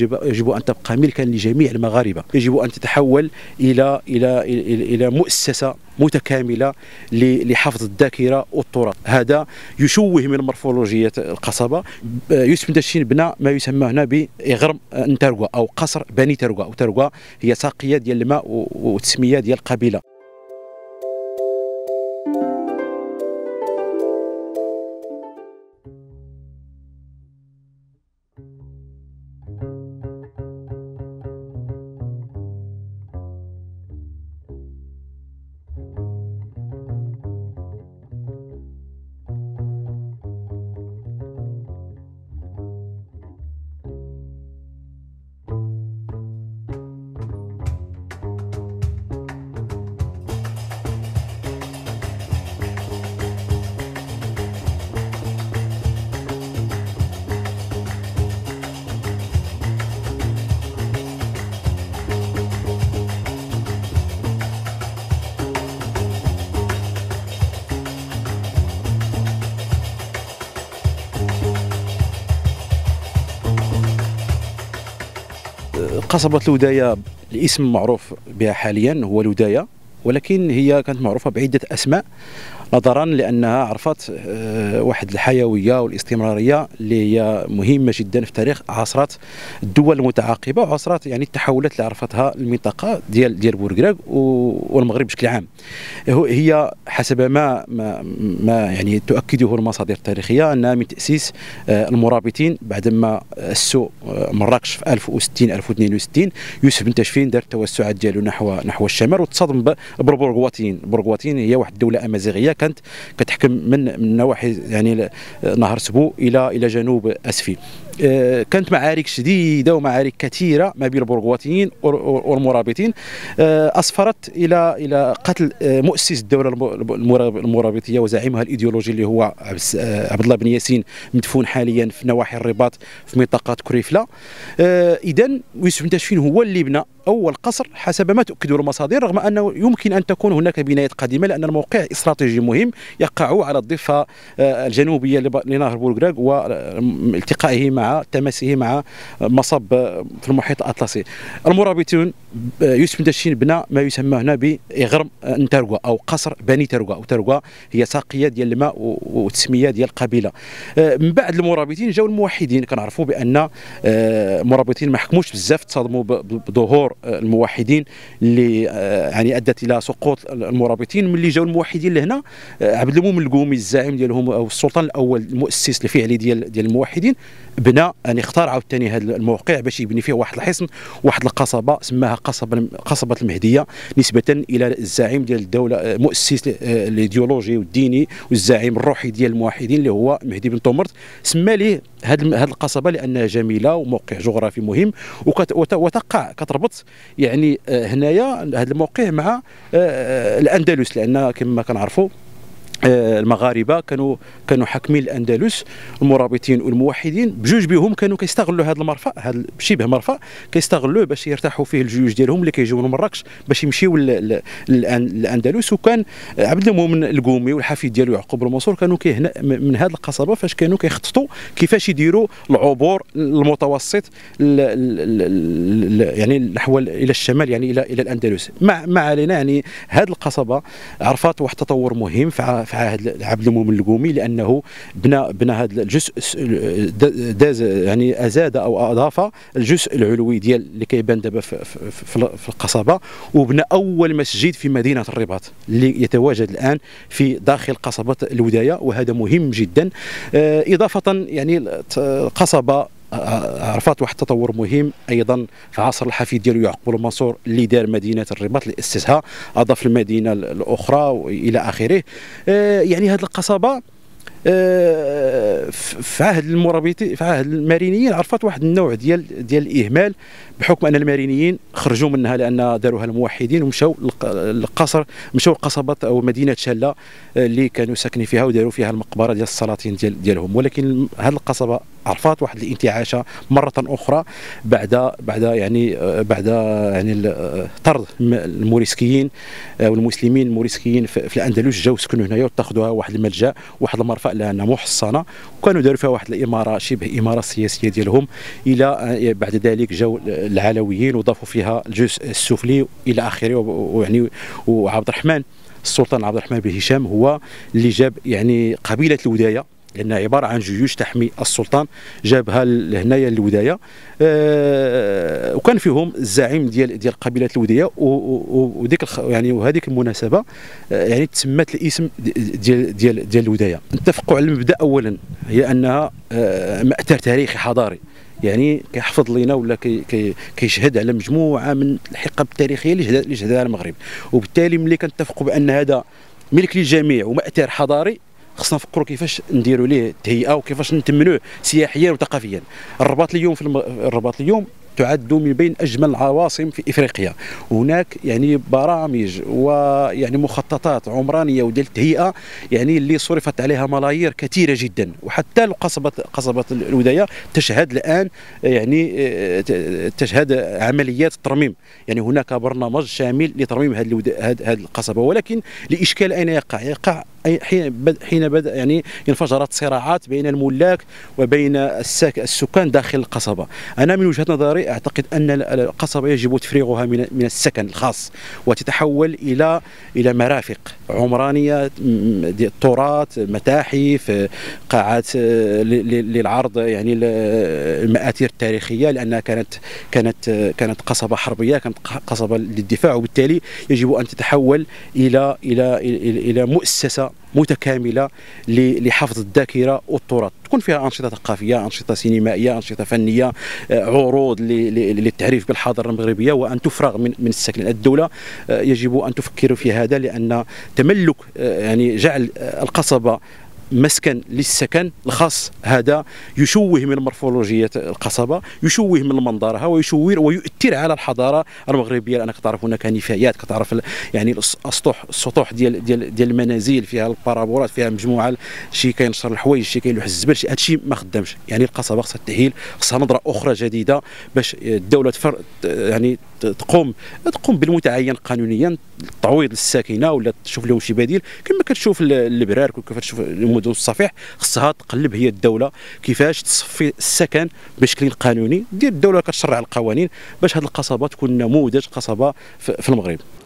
يجب ان تبقى ملكا لجميع المغاربه يجب ان تتحول الى الى الى مؤسسه متكامله لحفظ الذاكره والتراث هذا يشوه من مورفولوجيه القصبه يوسف داشين بنى ما يسمى هنا بغرم نترقه او قصر بني ترقه او ترقه هي ساقيه ديال الماء وتسميه ديال القبيله قصبة الوداية الاسم معروف بها حاليا هو الوداية ولكن هي كانت معروفة بعدة أسماء نظرا لانها عرفت آه، واحد الحيويه والاستمراريه اللي هي مهمه جدا في تاريخ عصرات الدول المتعاقبه وعصرات يعني التحولات اللي عرفتها المنطقه ديال ديال بورغراغ والمغرب بشكل عام هي حسب ما ما, ما يعني تؤكده المصادر التاريخيه انها من تاسيس آه، المرابطين بعدما اسسوا آه، مراكش في 1060 1062 يوسف بن تشفين دار التوسعات ديالو نحو نحو الشمال وتصادم ببربرغواتين برغواتين هي واحد الدوله امازيغيه كانت كتحكم من من نواحي يعني نهر سبو الى الى جنوب اسفي آه، كانت معارك شديده ومعارك كثيره ما بين البرغواطيين والمرابطين آه، اسفرت الى الى قتل آه، مؤسس الدوله المرابطيه وزعيمها الايديولوجي اللي هو عبد الله بن ياسين مدفون حاليا في نواحي الرباط في منطقه كريفله اذا ويوسف بن تاشفين هو اللي بنى اول قصر حسب ما تؤكده المصادر رغم انه يمكن ان تكون هناك بنايات قديمه لان الموقع استراتيجي مهم يقع على الضفه الجنوبيه لنهر بولغراغ والتقائه مع مع تماسه مع مصب في المحيط الاطلسي المرابطون آه، يوسف داشين بنى ما يسمى هنا بإغرم آه، نترقة أو قصر بني ترقة أو ترقة هي ساقية ديال الماء وتسمية ديال القبيلة آه، من بعد المرابطين جاوا الموحدين كنعرفوا بأن المرابطين ما حكموش بزاف تصادموا بظهور الموحدين اللي يعني أدت إلى سقوط المرابطين ملي جاوا الموحدين لهنا عبد المؤمن القومي الزعيم ديالهم أو السلطان الأول المؤسس الفعلي ديال ديال الموحدين بنى هنا أن اختار عاوتاني هذا الموقع باش يبني فيه واحد الحصن واحد القصبه سماها قصبه قصبه المهديه نسبه الى الزعيم ديال الدوله آه، مؤسس آه، الايديولوجي والديني والزعيم الروحي ديال الموحدين اللي هو مهدي بن طمرت سمى ليه هذه القصبه لانها جميله وموقع جغرافي مهم وتقع كتربط يعني آه، هنايا هذا الموقع مع الاندلس لان كما كنعرفوا آه، المغاربه كانوا كانوا حاكمين الاندلس المرابطين والموحدين بجوج بهم كانوا كيستغلوا هذا المرفأ هذا شبه مرفأ كيستغلوه باش يرتاحوا فيه الجيوش ديالهم اللي كيجيو من مراكش باش يمشيو للاندلس وكان عبد المؤمن القومي والحفيد ديالو يعقوب المنصور كانوا كيهنا من هذه القصبه فاش كانوا كيخططوا كيفاش يديروا العبور المتوسط ل ل ل يعني نحو الى الشمال يعني الى الى الاندلس ما علينا يعني هذه القصبه عرفت واحد التطور مهم في عهد عبد المؤمن القومي لانه بنى بنى هذا الجزء داز يعني ازاد او اضاف الجزء العلوي ديال اللي كيبان دابا في, في, في القصبه وبنى اول مسجد في مدينه الرباط اللي يتواجد الان في داخل قصبه الودايه وهذا مهم جدا آه، اضافه يعني القصبه عرفات واحد التطور مهم ايضا في عصر الحفيد ديالو يعقوب المنصور اللي دار مدينه الرباط لاسسها اضاف المدينه الاخرى الى اخره آه، يعني هذه القصبه آه، في عهد المرابطين في عهد المارينيين عرفت واحد النوع ديال ديال الاهمال بحكم ان المارينيين خرجوا منها لان داروها الموحدين ومشاو للقصر مشاو قصبه او مدينه شله آه، اللي كانوا ساكنين فيها وداروا فيها المقبره ديال السلاطين ديال ديالهم ولكن هذه القصبه عرفات واحد الانتعاشه مره اخرى بعد بعد يعني آه، بعد يعني طرد الموريسكيين والمسلمين الموريسكيين في الاندلس جاوا سكنوا هنايا واتخذوها واحد الملجا واحد المرفأ لانها محصنه وكانوا داروا فيها واحد الاماره شبه اماره سياسيه ديالهم الى آه، بعد ذلك جاو العلويين وضافوا فيها الجزء السفلي الى اخره ويعني وعبد الرحمن السلطان عبد الرحمن بن هشام هو اللي جاب يعني قبيله الودايه لانها عباره عن جيوش تحمي السلطان جابها لهنايا للودايه أه وكان فيهم الزعيم ديال ديال قبيله الوديه وديك يعني وهذيك المناسبه آه، يعني تسمات الاسم ديال ديال ديال الودايه نتفقوا على المبدا اولا هي انها آه، ماثر تاريخي حضاري يعني كيحفظ لينا ولا كيشهد كي على مجموعه من الحقب التاريخيه اللي شهدها المغرب وبالتالي ملي كنتفقوا بان هذا ملك للجميع وماثر حضاري خصنا نفكروا كيفاش نديروا ليه التهيئه وكيفاش نتمنوه سياحيا وثقافيا الرباط اليوم في الم... الرباط اليوم تعد من بين اجمل العواصم في افريقيا هناك يعني برامج ويعني مخططات عمرانيه وديال التهيئه يعني اللي صرفت عليها ملايير كثيره جدا وحتى قصبه قصبه الودايه تشهد الان يعني تشهد عمليات الترميم يعني هناك برنامج شامل لترميم هذه القصبه ولكن الاشكال اين يقع يقع حين حين بدا يعني انفجرت صراعات بين الملاك وبين السكان داخل القصبه انا من وجهه نظري اعتقد ان القصبه يجب تفريغها من من السكن الخاص وتتحول الى الى مرافق عمرانيه تراث متاحف قاعات آه، للعرض يعني المآثير التاريخيه لانها كانت كانت آه، كانت قصبه حربيه كانت قصبه للدفاع وبالتالي يجب ان تتحول الى الى الى, إلى مؤسسه متكامله لحفظ الذاكره والتراث تكون فيها انشطه ثقافيه انشطه سينمائيه انشطه فنيه آه، عروض للتعريف بالحضاره المغربيه وان تفرغ من من السكن الدوله آه، يجب ان تفكر في هذا لان تملك آه، يعني جعل القصبه مسكن للسكن الخاص هذا يشوه من مورفولوجيه القصبه يشوه من منظرها ويشوه ويؤثر على الحضاره المغربيه لانك تعرف هناك نفايات كتعرف يعني الأسطح السطوح ديال ديال ديال المنازل فيها البارابورات فيها مجموعه شي كينشر الحوايج شي كيلوح الزبل شي هادشي ما خدامش يعني القصبه خصها تهيل خصها نظره اخرى جديده باش الدوله تفر يعني تقوم تقوم بالمتعين قانونيا تعويض الساكنه ولا تشوف لهم شي بديل كما كتشوف البرارك كيف تشوف المدن الحدود والصفيح خصها تقلب هي الدوله كيفاش تصفي السكن بشكل قانوني ديال الدوله كتشرع القوانين باش هذه القصبه تكون نموذج قصبه في المغرب